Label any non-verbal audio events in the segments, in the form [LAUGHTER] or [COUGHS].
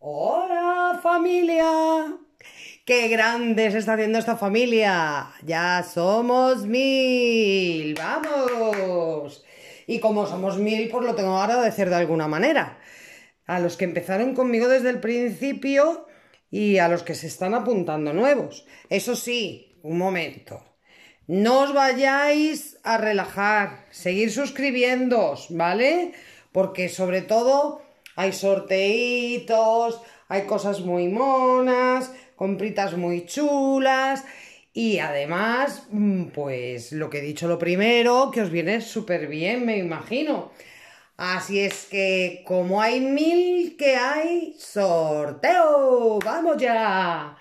Hola familia. Qué grande se está haciendo esta familia. Ya somos mil. Vamos. Y como somos mil, pues lo tengo que agradecer de alguna manera. A los que empezaron conmigo desde el principio y a los que se están apuntando nuevos. Eso sí, un momento. No os vayáis a relajar, seguir suscribiéndoos, ¿vale? Porque sobre todo hay sorteitos, hay cosas muy monas, compritas muy chulas. Y además, mm, pues lo que he dicho lo primero, que os viene súper bien, me imagino. Así es que, como hay mil que hay, sorteo, vamos ya.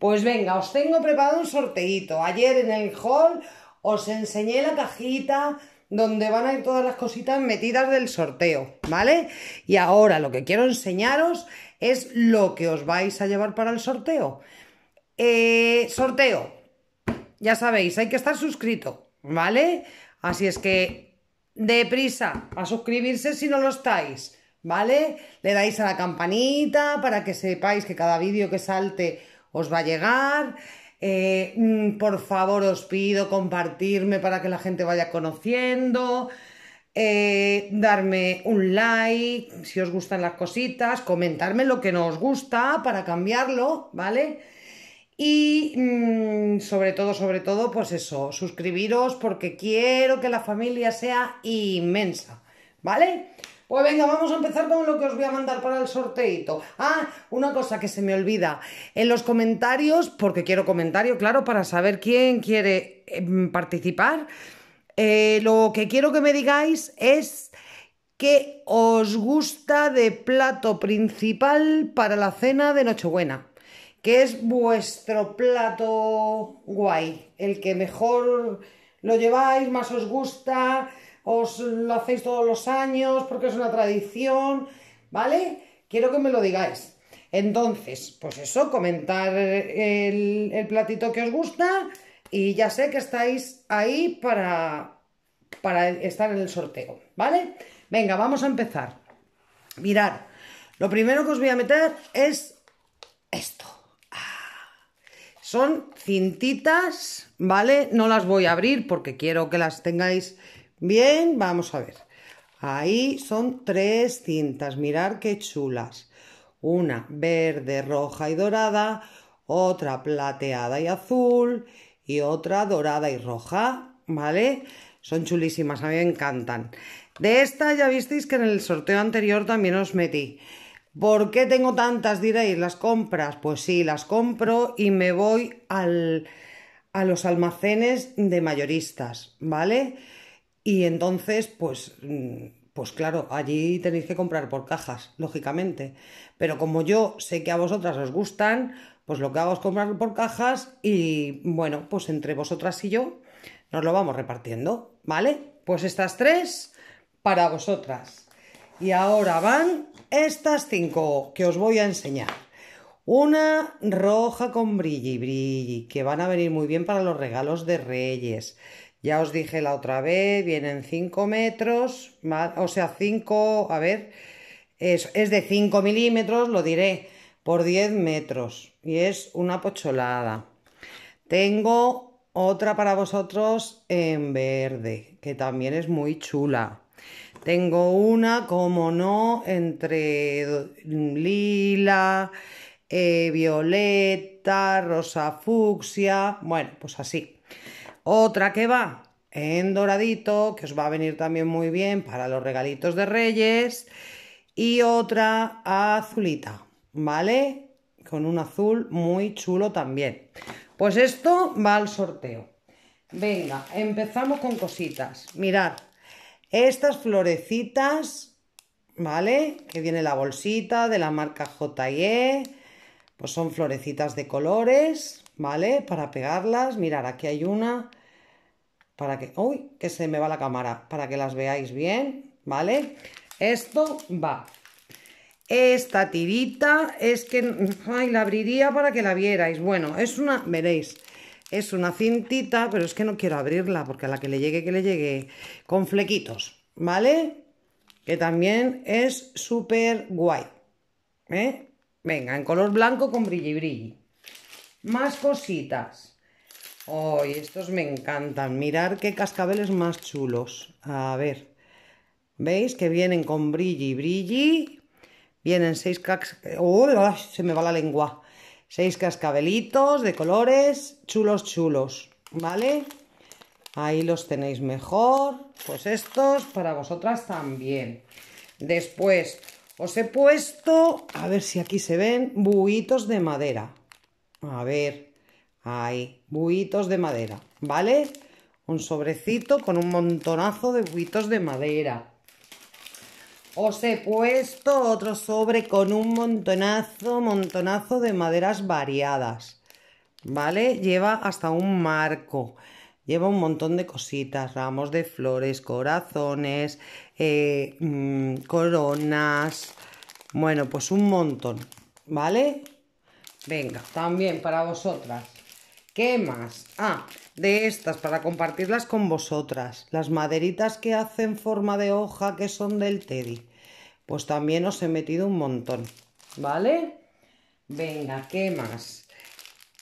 Pues venga, os tengo preparado un sorteito. Ayer en el hall os enseñé la cajita donde van a ir todas las cositas metidas del sorteo, ¿vale? Y ahora lo que quiero enseñaros es lo que os vais a llevar para el sorteo. Eh, sorteo, ya sabéis, hay que estar suscrito, ¿vale? Así es que deprisa a suscribirse si no lo estáis, ¿vale? Le dais a la campanita para que sepáis que cada vídeo que salte os va a llegar. Eh, mm, por favor, os pido compartirme para que la gente vaya conociendo. Eh, darme un like si os gustan las cositas, comentarme lo que no os gusta para cambiarlo, ¿vale? Y mm, sobre todo, sobre todo, pues eso, suscribiros porque quiero que la familia sea inmensa, ¿vale? Pues venga, vamos a empezar con lo que os voy a mandar para el sorteito. Ah, una cosa que se me olvida. En los comentarios, porque quiero comentario, claro, para saber quién quiere em, participar, eh, lo que quiero que me digáis es qué os gusta de plato principal para la cena de Nochebuena. ¿Qué es vuestro plato guay? El que mejor lo lleváis, más os gusta os lo hacéis todos los años porque es una tradición, ¿vale? Quiero que me lo digáis. Entonces, pues eso, comentar el, platito que os gusta y ya sé que estáis ahí para, para estar en el sorteo, ¿vale? Venga, vamos a empezar. Mirad, lo primero que os voy a meter es esto. Ah, son cintitas, ¿vale? No las voy a abrir porque quiero que las tengáis Bien, vamos a ver. Ahí son tres cintas, mirar qué chulas. Una verde, roja y dorada, otra plateada y azul y otra dorada y roja, ¿vale? Son chulísimas, a mí me encantan. De esta ya visteis que en el sorteo anterior también os metí. ¿Por qué tengo tantas? Diréis, ¿las compras? Pues sí, las compro y me voy al, a los almacenes de mayoristas, ¿vale? Y entonces, pues, mm, pues claro, allí tenéis que comprar por cajas, lógicamente. Pero como yo sé que a vosotras os gustan, pues lo que hago es comprar por cajas y bueno, pues entre vosotras y yo nos lo vamos repartiendo, ¿vale? Pues estas tres para vosotras. Y ahora van estas cinco que os voy a enseñar. Una roja con brilli brilli, que van a venir muy bien para los regalos de Reyes. Ya os dije la otra vez, vienen 5 metros, o sea, 5, a ver, es, de 5 milímetros, lo diré, por 10 metros. Y es una pocholada. Tengo otra para vosotros en verde, que también es muy chula. Tengo una, como no, entre lila, eh, violeta, rosa fucsia, bueno, pues así. Otra que va en doradito, que os va a venir también muy bien para los regalitos de Reyes. Y otra azulita, ¿vale? Con un azul muy chulo también. Pues esto va al sorteo. Venga, empezamos con cositas. Mirad, estas florecitas, ¿vale? Que viene la bolsita de la marca J&E. Pues son florecitas de colores, ¿vale? Para pegarlas. Mirad, aquí hay una para que, uy, que se me va la cámara, para que las veáis bien, ¿vale? Esto va. Esta tirita es que, ay, la abriría para que la vierais. Bueno, es una, veréis, es una cintita, pero es que no quiero abrirla porque a la que le llegue, que le llegue con flequitos, ¿vale? Que también es súper guay, ¿eh? Venga, en color blanco con brilli brilli. Más cositas. ¡Ay, estos me encantan. Mirar qué cascabeles más chulos. A ver. ¿Veis que vienen con brilli, brilli? Vienen seis cas... Oh, se me va la lengua. Seis cascabelitos de colores chulos, chulos. ¿Vale? Ahí los tenéis mejor. Pues estos para vosotras también. Después os he puesto, a ver si aquí se ven, buitos de madera. A ver, hay buitos de madera, ¿vale? Un sobrecito con un montonazo de buitos de madera. Os he puesto otro sobre con un montonazo, montonazo de maderas variadas. ¿Vale? Lleva hasta un marco. Lleva un montón de cositas, ramos de flores, corazones, eh, mm, coronas. Bueno, pues un montón. ¿Vale? Venga, también para vosotras. ¿Qué más? Ah, de estas, para compartirlas con vosotras. Las maderitas que hacen forma de hoja, que son del teddy. Pues también os he metido un montón, ¿vale? Venga, ¿qué más?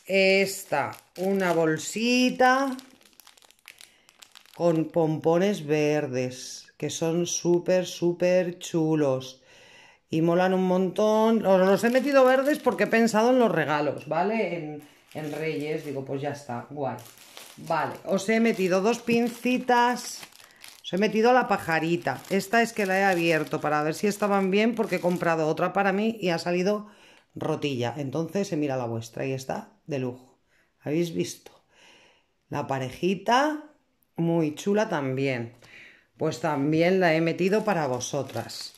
Esta, una bolsita con pompones verdes, que son súper, súper chulos y molan un montón. Los, he metido verdes porque he pensado en los regalos, ¿vale? En en Reyes, digo, pues ya está, guay. Vale, os he metido dos pincitas, os he metido la pajarita. Esta es que la he abierto para ver si estaban bien porque he comprado otra para mí y ha salido rotilla. Entonces se mira la vuestra y está de lujo. ¿Habéis visto? La parejita, muy chula también. Pues también la he metido para vosotras.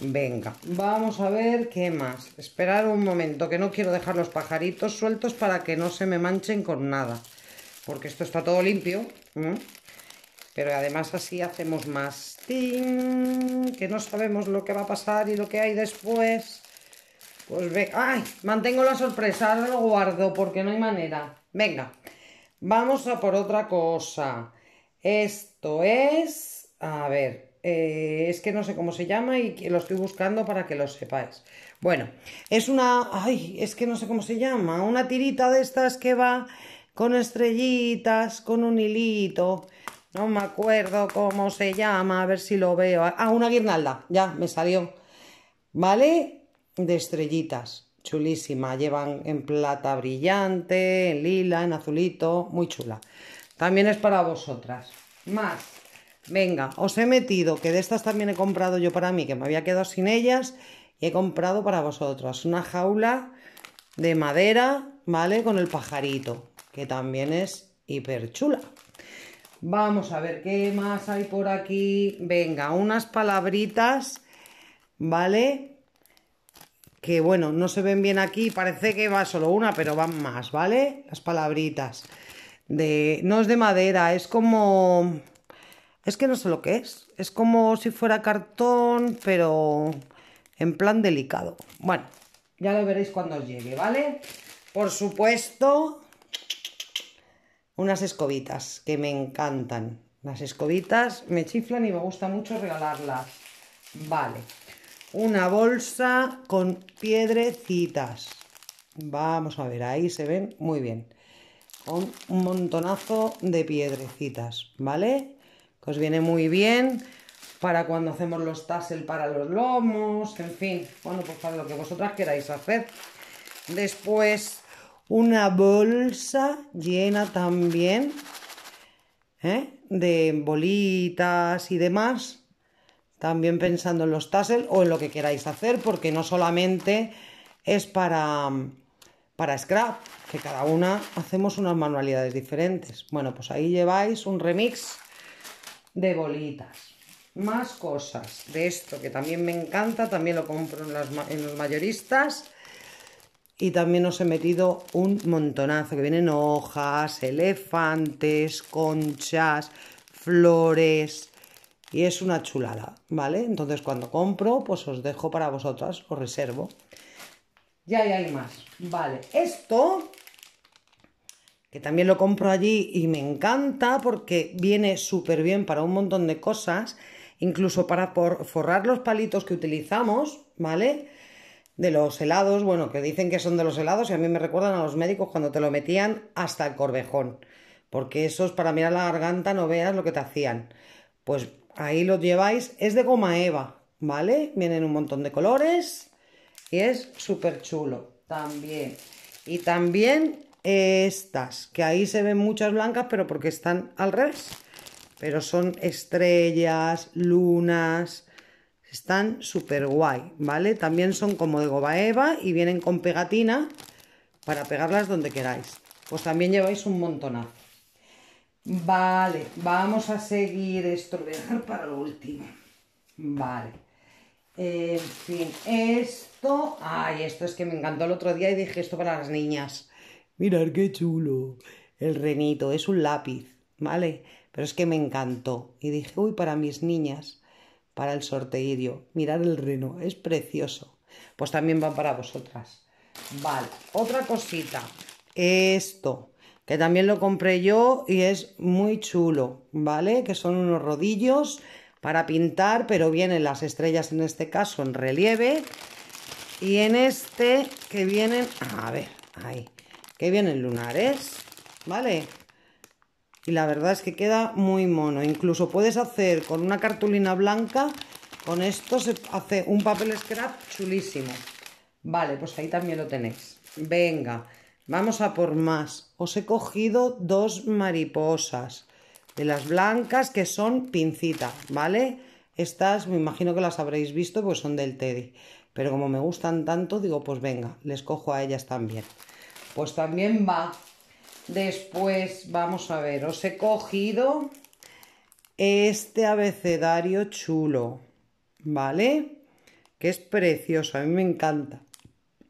Venga, vamos a ver qué más. Esperar un momento, que no quiero dejar los pajaritos sueltos para que no se me manchen con nada. Porque esto está todo limpio. ¿eh? Pero además así hacemos más. ¡Ting! Que no sabemos lo que va a pasar y lo que hay después. Pues ve... ¡Ay! Mantengo la sorpresa, ahora lo guardo porque no hay manera. Venga, vamos a por otra cosa. Esto es... A ver, eh, es que no sé cómo se llama y lo estoy buscando para que lo sepáis. Bueno, es una. Ay, es que no sé cómo se llama. Una tirita de estas que va con estrellitas, con un hilito. No me acuerdo cómo se llama, a ver si lo veo. Ah, una guirnalda, ya me salió. ¿Vale? De estrellitas, chulísima. Llevan en plata brillante, en lila, en azulito, muy chula. También es para vosotras. Más. Venga, os he metido, que de estas también he comprado yo para mí, que me había quedado sin ellas, y he comprado para vosotros una jaula de madera, ¿vale? Con el pajarito, que también es hiper chula. Vamos a ver qué más hay por aquí. Venga, unas palabritas, ¿vale? Que bueno, no se ven bien aquí, parece que va solo una, pero van más, ¿vale? Las palabritas. De, no es de madera, es como es que no sé lo que es. Es como si fuera cartón, pero en plan delicado. Bueno, ya lo veréis cuando os llegue, ¿vale? Por supuesto, unas escobitas que me encantan. Las escobitas me chiflan y me gusta mucho regalarlas. Vale. Una bolsa con piedrecitas. Vamos a ver, ahí se ven muy bien. Con un montonazo de piedrecitas, ¿vale? Os pues viene muy bien para cuando hacemos los tassels para los lomos, en fin, bueno, pues para lo que vosotras queráis hacer. Después, una bolsa llena también ¿eh? de bolitas y demás, también pensando en los tassel o en lo que queráis hacer, porque no solamente es para, para scrap, que cada una hacemos unas manualidades diferentes. Bueno, pues ahí lleváis un remix de bolitas. Más cosas de esto que también me encanta, también lo compro en, los mayoristas. Y también os he metido un montonazo, que vienen hojas, elefantes, conchas, flores. Y es una chulada, ¿vale? Entonces cuando compro, pues os dejo para vosotras, os reservo. Ya, ahí hay más. Vale, esto que también lo compro allí y me encanta porque viene súper bien para un montón de cosas, incluso para forrar los palitos que utilizamos, ¿vale? De los helados, bueno, que dicen que son de los helados y a mí me recuerdan a los médicos cuando te lo metían hasta el corvejón, porque eso es para mirar la garganta no veas lo que te hacían. Pues ahí los lleváis, es de goma eva, ¿vale? Vienen un montón de colores y es súper chulo también. Y también estas, que ahí se ven muchas blancas, pero porque están al revés. Pero son estrellas, lunas, están súper guay, ¿vale? También son como de gobaeva y vienen con pegatina para pegarlas donde queráis. Pues también lleváis un montonazo. Vale, vamos a seguir esto, voy a dejar para lo último. Vale. En fin, esto... Ay, esto es que me encantó el otro día y dije esto para las niñas. Mirar qué chulo. El renito es un lápiz, ¿vale? Pero es que me encantó. Y dije, uy, para mis niñas, para el sorteirio, mirar el reno, es precioso. Pues también va para vosotras. Vale, otra cosita. Esto, que también lo compré yo y es muy chulo, ¿vale? Que son unos rodillos para pintar, pero vienen las estrellas en este caso en relieve. Y en este que vienen, a ver, ahí, que vienen lunares, ¿vale? Y la verdad es que queda muy mono. Incluso puedes hacer con una cartulina blanca, con esto se hace un papel scrap chulísimo. Vale, pues ahí también lo tenéis. Venga, vamos a por más. Os he cogido dos mariposas de las blancas que son pincita, ¿vale? Estas me imagino que las habréis visto, pues son del Teddy. Pero como me gustan tanto, digo, pues venga, les cojo a ellas también pues también va. Después, vamos a ver, os he cogido este abecedario chulo, ¿vale? Que es precioso, a mí me encanta.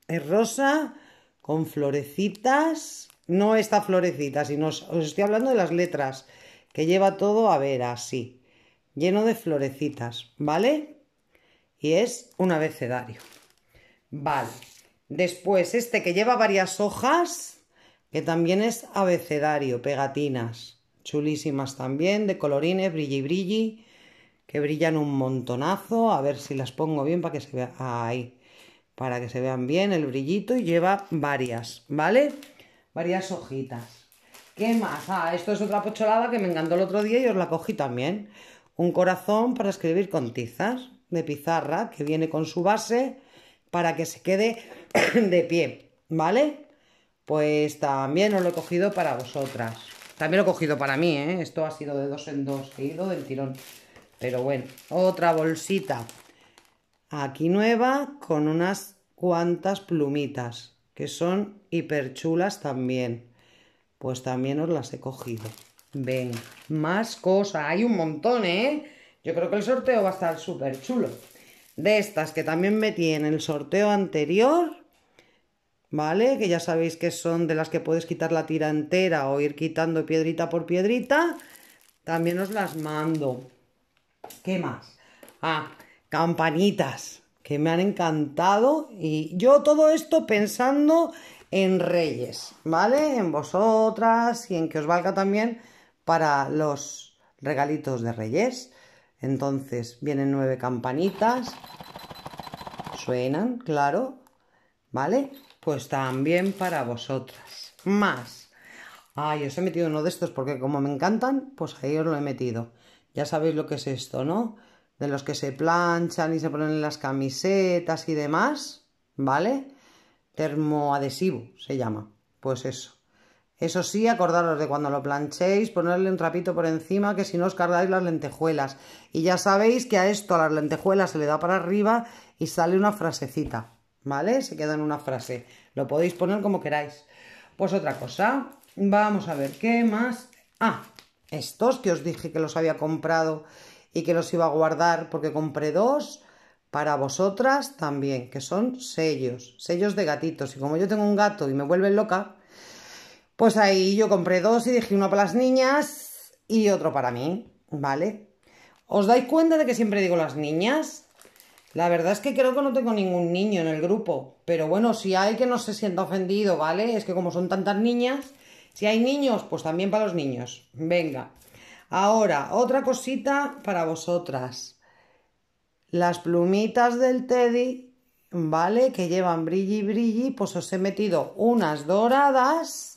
Es rosa con florecitas, no esta florecita, sino os, estoy hablando de las letras, que lleva todo a ver así, lleno de florecitas, ¿vale? Y es un abecedario. Vale, Después, este que lleva varias hojas, que también es abecedario, pegatinas, chulísimas también, de colorines, brilli brilli, que brillan un montonazo. A ver si las pongo bien para que se vea Ahí, para que se vean bien el brillito. Y lleva varias, ¿vale? Varias hojitas. ¿Qué más? Ah, esto es otra pocholada que me encantó el otro día y os la cogí también. Un corazón para escribir con tizas de pizarra que viene con su base para que se quede [COUGHS] de pie, ¿vale? Pues también os lo he cogido para vosotras. También lo he cogido para mí, ¿eh? Esto ha sido de dos en dos, he ido del tirón. Pero bueno, otra bolsita. Aquí nueva con unas cuantas plumitas, que son hiperchulas también. Pues también os las he cogido. Ven, más cosas, hay un montón, ¿eh? Yo creo que el sorteo va a estar súper chulo de estas que también metí en el sorteo anterior, ¿vale? Que ya sabéis que son de las que puedes quitar la tira entera o ir quitando piedrita por piedrita, también os las mando. ¿Qué más? Ah, campanitas, que me han encantado y yo todo esto pensando en Reyes, ¿vale? En vosotras y en que os valga también para los regalitos de Reyes. Entonces vienen nueve campanitas, suenan, claro, ¿vale? Pues también para vosotras. Más. Ay, os he metido uno de estos porque como me encantan, pues ahí os lo he metido. Ya sabéis lo que es esto, ¿no? De los que se planchan y se ponen las camisetas y demás, ¿vale? Termoadhesivo se llama. Pues eso. Eso sí, acordaros de cuando lo planchéis, ponerle un trapito por encima, que si no os cargáis las lentejuelas. Y ya sabéis que a esto, a las lentejuelas, se le da para arriba y sale una frasecita, ¿vale? Se queda en una frase. Lo podéis poner como queráis. Pues otra cosa, vamos a ver qué más. Ah, estos que os dije que los había comprado y que los iba a guardar porque compré dos para vosotras también, que son sellos, sellos de gatitos. Y como yo tengo un gato y me vuelven loca, pues ahí yo compré dos y dije uno para las niñas y otro para mí, ¿vale? ¿Os dais cuenta de que siempre digo las niñas? La verdad es que creo que no tengo ningún niño en el grupo, pero bueno, si hay que no se sienta ofendido, ¿vale? Es que como son tantas niñas, si hay niños, pues también para los niños. Venga. Ahora, otra cosita para vosotras. Las plumitas del Teddy, ¿vale? Que llevan brilli brilli, pues os he metido unas doradas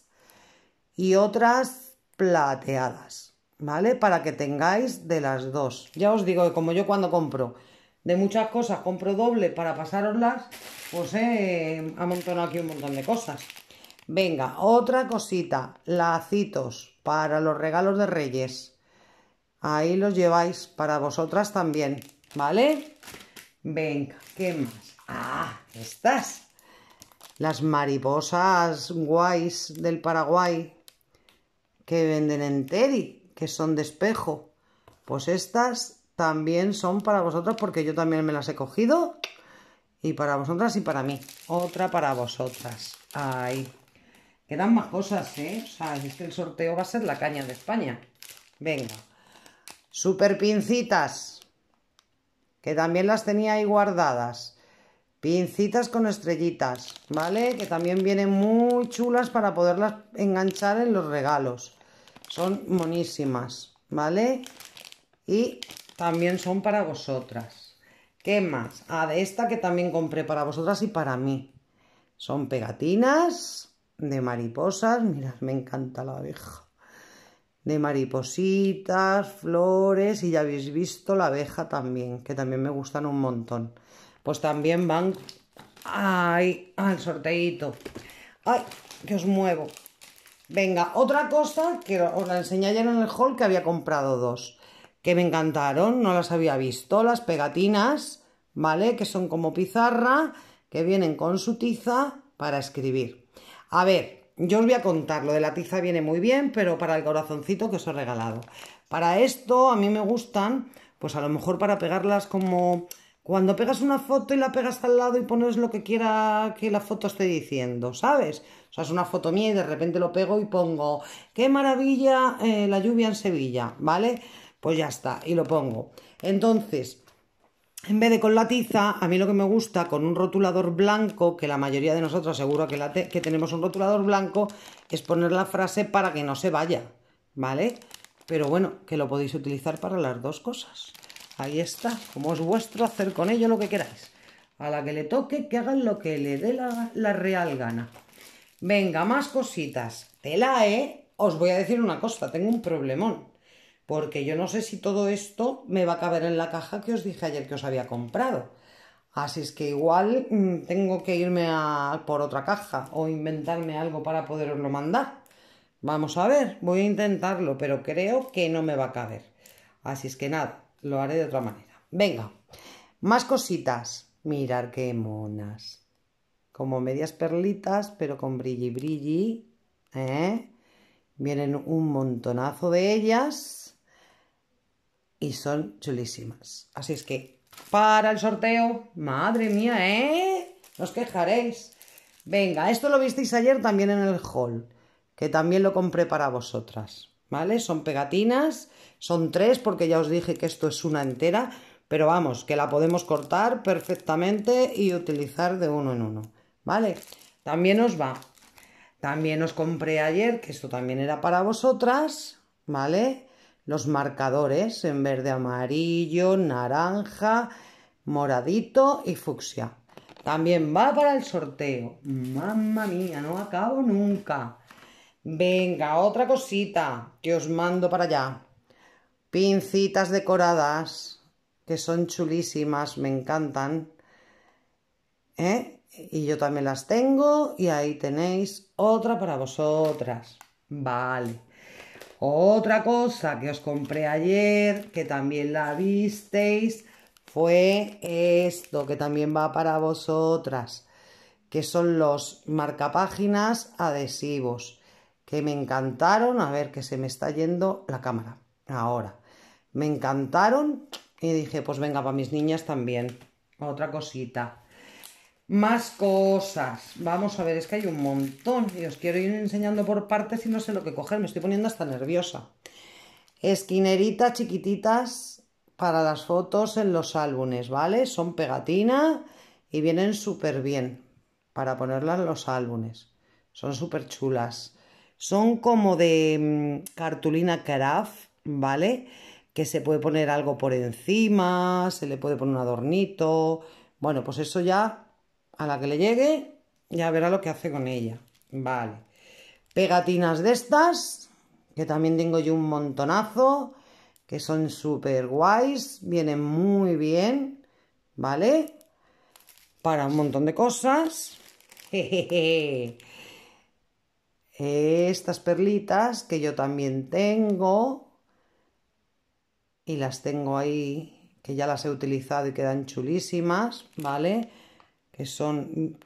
y otras plateadas, ¿vale? Para que tengáis de las dos. Ya os digo que como yo cuando compro de muchas cosas, compro doble para pasaroslas. pues he eh, amontonado aquí un montón de cosas. Venga, otra cosita, lacitos para los regalos de Reyes. Ahí los lleváis para vosotras también, ¿vale? Venga, ¿qué más? Ah, estas. Las mariposas guays del Paraguay que venden en Teddy, que son de espejo. Pues estas también son para vosotras porque yo también me las he cogido. Y para vosotras y para mí. Otra para vosotras. Ahí. Quedan más cosas, ¿eh? O sea, es que el sorteo va a ser la caña de España. Venga. Super pincitas. Que también las tenía ahí guardadas. Pincitas con estrellitas, ¿vale? Que también vienen muy chulas para poderlas enganchar en los regalos. Son monísimas, ¿vale? Y también son para vosotras. ¿Qué más? Ah, de esta que también compré para vosotras y para mí. Son pegatinas de mariposas. Mirad, me encanta la abeja. De maripositas, flores y ya habéis visto la abeja también, que también me gustan un montón. Pues también van... ¡Ay! ¡Al sorteíto! ¡Ay! Que os muevo. Venga, otra cosa que os la enseñé ayer en el hall que había comprado dos, que me encantaron, no las había visto, las pegatinas, ¿vale? Que son como pizarra, que vienen con su tiza para escribir. A ver, yo os voy a contar, lo de la tiza viene muy bien, pero para el corazoncito que os he regalado. Para esto a mí me gustan, pues a lo mejor para pegarlas como cuando pegas una foto y la pegas al lado y pones lo que quiera que la foto esté diciendo, ¿sabes? O sea, es una foto mía y de repente lo pego y pongo, qué maravilla eh, la lluvia en Sevilla, ¿vale? Pues ya está, y lo pongo. Entonces, en vez de con la tiza, a mí lo que me gusta con un rotulador blanco, que la mayoría de nosotros seguro que, que tenemos un rotulador blanco, es poner la frase para que no se vaya, ¿vale? Pero bueno, que lo podéis utilizar para las dos cosas. Ahí está, como es vuestro, hacer con ello lo que queráis. A la que le toque, que hagan lo que le dé la, real gana. Venga, más cositas. Tela, ¿eh? Os voy a decir una cosa, tengo un problemón. Porque yo no sé si todo esto me va a caber en la caja que os dije ayer que os había comprado. Así es que igual mm, tengo que irme a, por otra caja o inventarme algo para poderoslo mandar. Vamos a ver, voy a intentarlo, pero creo que no me va a caber. Así es que nada, lo haré de otra manera. Venga, más cositas. Mirar qué monas. Como medias perlitas, pero con brilli brilli. ¿eh? Vienen un montonazo de ellas. Y son chulísimas. Así es que, para el sorteo. Madre mía, ¿eh? no Os quejaréis. Venga, esto lo visteis ayer también en el hall. Que también lo compré para vosotras. ¿vale? Son pegatinas, son tres porque ya os dije que esto es una entera, pero vamos, que la podemos cortar perfectamente y utilizar de uno en uno, ¿vale? También os va. También os compré ayer, que esto también era para vosotras, ¿vale? Los marcadores en verde, amarillo, naranja, moradito y fucsia. También va para el sorteo. Mamma mía, no acabo nunca. Venga, otra cosita que os mando para allá. Pincitas decoradas, que son chulísimas, me encantan. ¿Eh? Y yo también las tengo y ahí tenéis otra para vosotras. Vale. Otra cosa que os compré ayer, que también la visteis, fue esto, que también va para vosotras, que son los marcapáginas adhesivos que me encantaron. A ver, que se me está yendo la cámara ahora. Me encantaron y dije, pues venga, para mis niñas también. Otra cosita. Más cosas. Vamos a ver, es que hay un montón y os quiero ir enseñando por partes y no sé lo que coger. Me estoy poniendo hasta nerviosa. Esquineritas chiquititas para las fotos en los álbumes, ¿vale? Son pegatina y vienen súper bien para ponerlas en los álbumes. Son súper chulas. Son como de mm, cartulina craft, ¿vale? Que se puede poner algo por encima, se le puede poner un adornito. Bueno, pues eso ya, a la que le llegue, ya verá lo que hace con ella. Vale. Pegatinas de estas, que también tengo yo un montonazo, que son súper guays, vienen muy bien, ¿vale? Para un montón de cosas. [LAUGHS] Jejeje estas perlitas que yo también tengo y las tengo ahí que ya las he utilizado y quedan chulísimas, ¿vale? Que son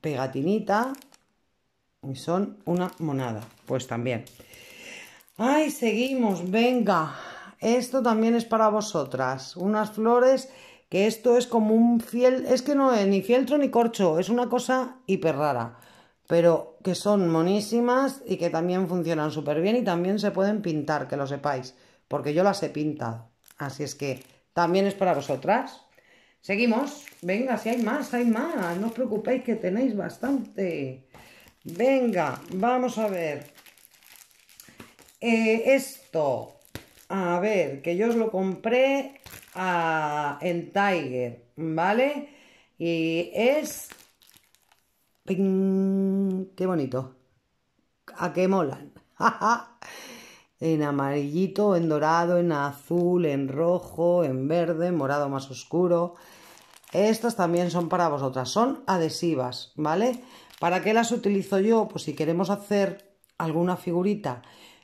pegatinita y son una monada, pues también. ¡Ay, seguimos! ¡Venga! Esto también es para vosotras. Unas flores que esto es como un fiel... Es que no es eh, ni fieltro ni corcho, es una cosa hiper rara. Pero son monísimas y que también funcionan súper bien y también se pueden pintar, que lo sepáis, porque yo las he pintado. Así es que también es para vosotras. Seguimos. Venga, si hay más, hay más. No os preocupéis que tenéis bastante. Venga, vamos a ver. Eh, esto, a ver, que yo os lo compré ah, en Tiger, ¿vale? Y es... ¡Ping! qué bonito. A qué molan. [LAUGHS] en amarillito, en dorado, en azul, en rojo, en verde, en morado más oscuro. Estas también son para vosotras, son adhesivas, ¿vale? ¿Para qué las utilizo yo? Pues si queremos hacer alguna figurita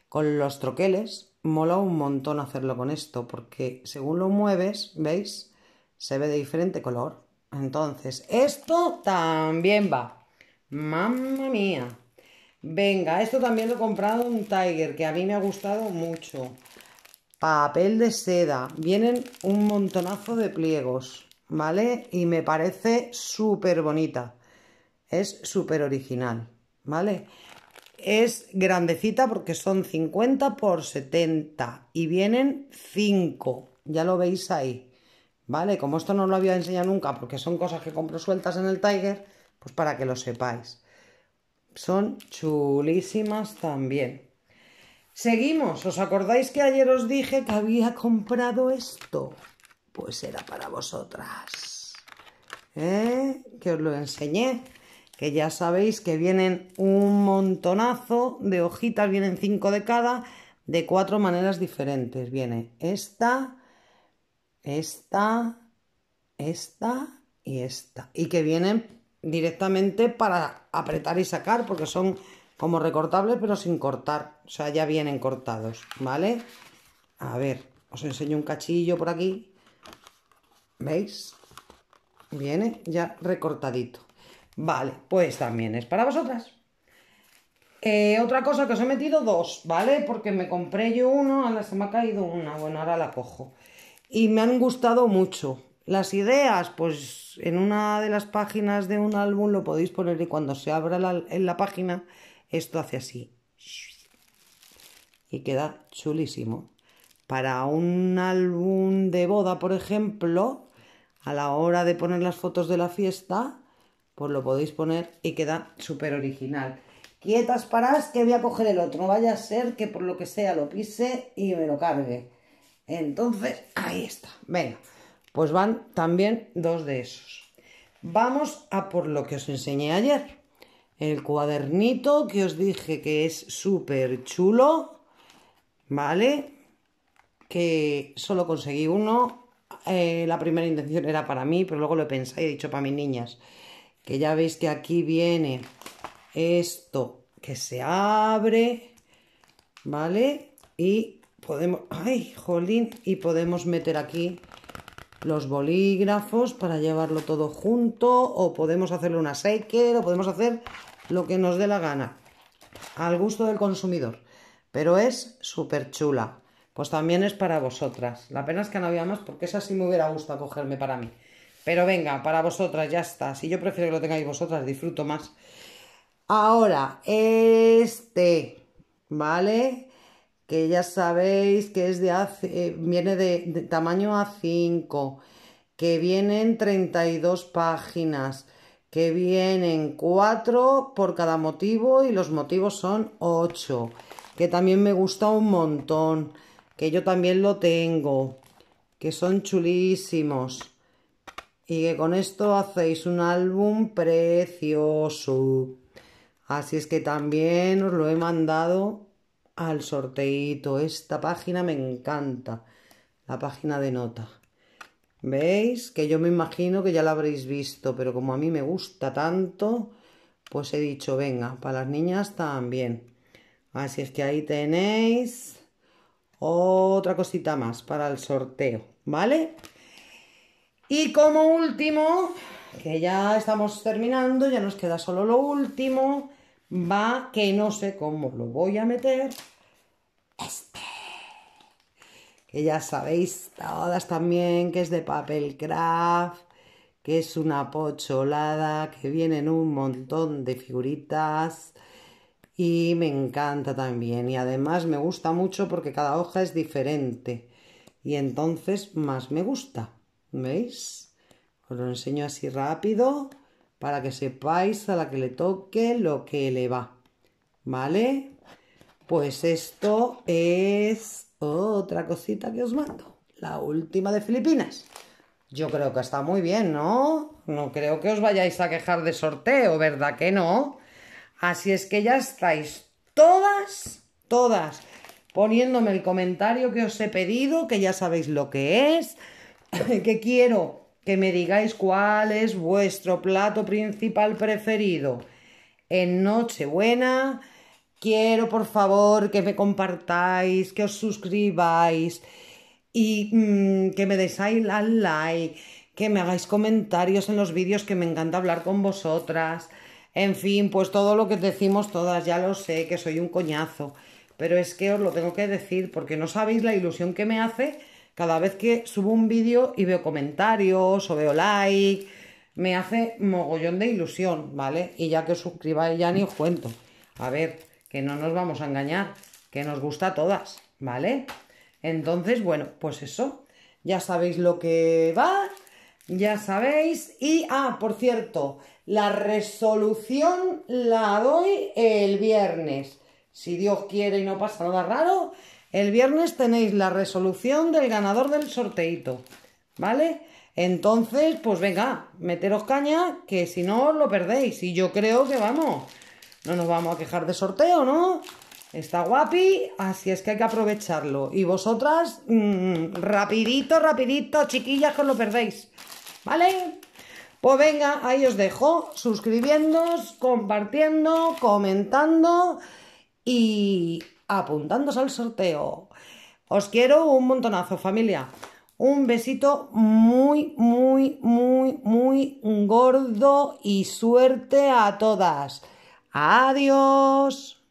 con los troqueles, mola un montón hacerlo con esto, porque según lo mueves, ¿veis? Se ve de diferente color. Entonces, esto también va. Mamma mía. Venga, esto también lo he comprado un Tiger, que a mí me ha gustado mucho. Papel de seda. Vienen un montonazo de pliegos, ¿vale? Y me parece súper bonita. Es súper original, ¿vale? Es grandecita porque son 50 por 70 y vienen 5. Ya lo veis ahí, ¿vale? Como esto no lo había enseñado nunca porque son cosas que compro sueltas en el Tiger pues para que lo sepáis. Son chulísimas también. Seguimos. ¿Os acordáis que ayer os dije que había comprado esto? Pues era para vosotras. ¿Eh? Que os lo enseñé. Que ya sabéis que vienen un montonazo de hojitas. Vienen cinco de cada. De cuatro maneras diferentes. Viene esta, esta, esta y esta. Y que vienen directamente para apretar y sacar porque son como recortables pero sin cortar, o sea, ya vienen cortados, ¿vale? A ver, os enseño un cachillo por aquí, ¿veis? Viene ya recortadito. Vale, pues también es para vosotras. Eh, otra cosa que os he metido dos, ¿vale? Porque me compré yo uno, ahora se me ha caído una, bueno, ahora la cojo. Y me han gustado mucho, las ideas, pues en una de las páginas de un álbum lo podéis poner y cuando se abra en la página, esto hace así. Y queda chulísimo. Para un álbum de boda, por ejemplo, a la hora de poner las fotos de la fiesta, pues lo podéis poner y queda súper original. Quietas, parás, que voy a coger el otro. vaya a ser que por lo que sea lo pise y me lo cargue. Entonces, ahí está. Venga. Pues van también dos de esos. Vamos a por lo que os enseñé ayer. El cuadernito que os dije que es súper chulo, ¿vale? Que solo conseguí uno. Eh, la primera intención era para mí, pero luego lo he pensado y he dicho para mis niñas. Que ya veis que aquí viene esto que se abre, ¿vale? Y podemos... ¡Ay, jolín! Y podemos meter aquí los bolígrafos para llevarlo todo junto o podemos hacerle una shaker o podemos hacer lo que nos dé la gana al gusto del consumidor pero es súper chula pues también es para vosotras la pena es que no había más porque esa sí me hubiera gustado cogerme para mí pero venga, para vosotras ya está si yo prefiero que lo tengáis vosotras, disfruto más ahora, este ¿vale? que ya sabéis que es de hace, eh, viene de, de, tamaño A5, que vienen 32 páginas, que vienen 4 por cada motivo y los motivos son 8, que también me gusta un montón, que yo también lo tengo, que son chulísimos. Y que con esto hacéis un álbum precioso. Así es que también os lo he mandado al sorteito. Esta página me encanta, la página de nota. ¿Veis? Que yo me imagino que ya la habréis visto, pero como a mí me gusta tanto, pues he dicho, venga, para las niñas también. Así es que ahí tenéis otra cosita más para el sorteo, ¿vale? Y como último, que ya estamos terminando, ya nos queda solo lo último va que no sé cómo lo voy a meter. Este. Que ya sabéis todas también que es de papel craft, que es una pocholada, que vienen un montón de figuritas. Y me encanta también. Y además me gusta mucho porque cada hoja es diferente. Y entonces más me gusta. ¿Veis? Os lo enseño así rápido para que sepáis a la que le toque lo que le va. ¿Vale? Pues esto es otra cosita que os mando. La última de Filipinas. Yo creo que está muy bien, ¿no? No creo que os vayáis a quejar de sorteo, ¿verdad que no? Así es que ya estáis todas, todas, poniéndome el comentario que os he pedido, que ya sabéis lo que es, [LAUGHS] que quiero que me digáis cuál es vuestro plato principal preferido. En Nochebuena quiero por favor que me compartáis, que os suscribáis y mm, que me deis al like, que me hagáis comentarios en los vídeos que me encanta hablar con vosotras. En fin, pues todo lo que decimos todas, ya lo sé, que soy un coñazo. Pero es que os lo tengo que decir porque no sabéis la ilusión que me hace cada vez que subo un vídeo y veo comentarios o veo like, me hace mogollón de ilusión, ¿vale? Y ya que os suscribáis ya ni os cuento. A ver, que no nos vamos a engañar, que nos gusta a todas, ¿vale? Entonces, bueno, pues eso. Ya sabéis lo que va, ya sabéis. Y, ah, por cierto, la resolución la doy el viernes. Si Dios quiere y no pasa nada raro, el viernes tenéis la resolución del ganador del sorteito, ¿vale? Entonces, pues venga, meteros caña, que si no lo perdéis. Y yo creo que vamos, no nos vamos a quejar de sorteo, ¿no? Está guapi, así es que hay que aprovecharlo. Y vosotras, mm, rapidito, rapidito, chiquillas, que os lo perdéis. ¿Vale? Pues venga, ahí os dejo, suscribiendo, compartiendo, comentando y apuntándose al sorteo. Os quiero un montonazo, familia. Un besito muy, muy, muy, muy gordo y suerte a todas. Adiós.